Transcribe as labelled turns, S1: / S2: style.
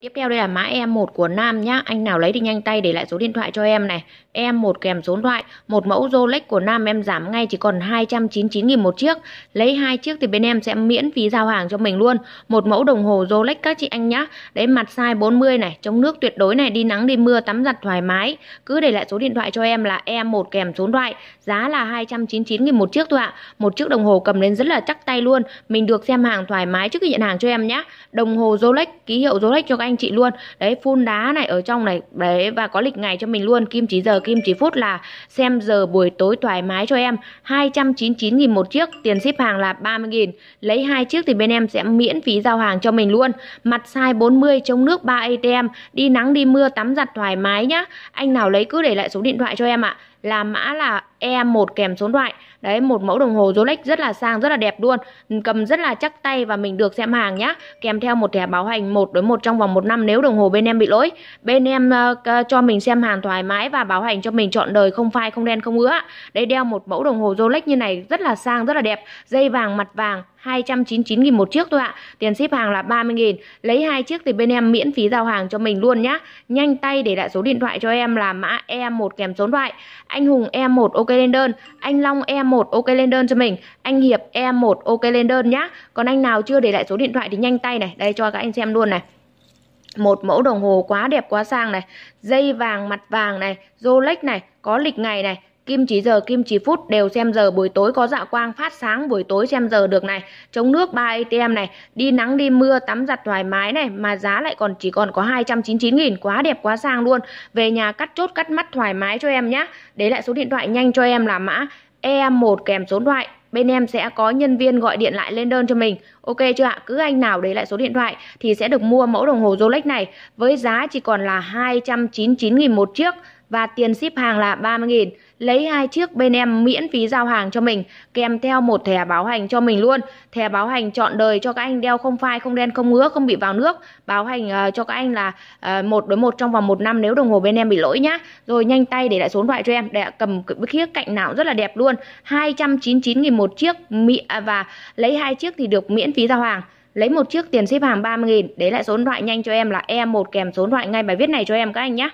S1: Tiếp theo đây là mã EM1 của Nam nhá. Anh nào lấy thì nhanh tay để lại số điện thoại cho em này. EM1 kèm số điện thoại, một mẫu Rolex của Nam em giảm ngay chỉ còn 299 000 một chiếc. Lấy hai chiếc thì bên em sẽ miễn phí giao hàng cho mình luôn. Một mẫu đồng hồ Rolex các chị anh nhá. Đấy mặt size 40 này, chống nước tuyệt đối này, đi nắng đi mưa tắm giặt thoải mái. Cứ để lại số điện thoại cho em là EM1 kèm số điện thoại, giá là 299 000 một chiếc thôi ạ. À. Một chiếc đồng hồ cầm lên rất là chắc tay luôn. Mình được xem hàng thoải mái trước khi nhận hàng cho em nhá. Đồng hồ Rolex ký hiệu Rolex cho các anh chị luôn đấy phun đá này ở trong này đấy và có lịch ngày cho mình luôn kim chỉ giờ kim chỉ phút là xem giờ buổi tối thoải mái cho em 299.000 một chiếc tiền ship hàng là 30.000 lấy hai chiếc thì bên em sẽ miễn phí giao hàng cho mình luôn mặt size 40 chống nước 3 ATM đi nắng đi mưa tắm giặt thoải mái nhá anh nào lấy cứ để lại số điện thoại cho em ạ à là mã là E1 kèm số loại Đấy một mẫu đồng hồ Rolex rất là sang rất là đẹp luôn Cầm rất là chắc tay và mình được xem hàng nhá Kèm theo một thẻ bảo hành 1 đối 1 trong vòng một năm nếu đồng hồ bên em bị lỗi bên em uh, cho mình xem hàng thoải mái và bảo hành cho mình chọn đời không phai không đen không ngứa đây đeo một mẫu đồng hồ Rolex như này rất là sang rất là đẹp dây vàng mặt vàng 299 nghìn một chiếc thôi ạ. À. Tiền ship hàng là 30 nghìn Lấy hai chiếc thì bên em miễn phí giao hàng cho mình luôn nhá. Nhanh tay để lại số điện thoại cho em là mã E1 kèm số điện thoại. Anh Hùng E1 ok lên đơn, anh Long E1 ok lên đơn cho mình, anh Hiệp E1 ok lên đơn nhá. Còn anh nào chưa để lại số điện thoại thì nhanh tay này, đây cho các anh xem luôn này một mẫu đồng hồ quá đẹp quá sang này, dây vàng mặt vàng này, Rolex này, có lịch ngày này, kim chỉ giờ, kim chỉ phút đều xem giờ buổi tối có dạ quang phát sáng buổi tối xem giờ được này, chống nước 3 ATM này, đi nắng đi mưa tắm giặt thoải mái này mà giá lại còn chỉ còn có 299 nghìn quá đẹp quá sang luôn. Về nhà cắt chốt cắt mắt thoải mái cho em nhá. để lại số điện thoại nhanh cho em là mã E1 kèm số điện thoại bên em sẽ có nhân viên gọi điện lại lên đơn cho mình. Ok chưa ạ? Cứ anh nào để lại số điện thoại thì sẽ được mua mẫu đồng hồ Rolex này với giá chỉ còn là 299.000 một chiếc và tiền ship hàng là 30.000. Lấy hai chiếc bên em miễn phí giao hàng cho mình, kèm theo một thẻ bảo hành cho mình luôn. Thẻ bảo hành chọn đời cho các anh đeo không phai, không đen, không ngứa, không bị vào nước. bảo hành uh, cho các anh là uh, một đối một trong vòng một năm nếu đồng hồ bên em bị lỗi nhá. Rồi nhanh tay để lại số điện thoại cho em, để cầm khía cạnh nào rất là đẹp luôn. 299.000 một chiếc à, và lấy hai chiếc thì được miễn phí giao hàng lấy một chiếc tiền ship hàng 30.000 để lại số điện thoại nhanh cho em là E1 kèm số điện thoại ngay bài viết này cho em các anh nhé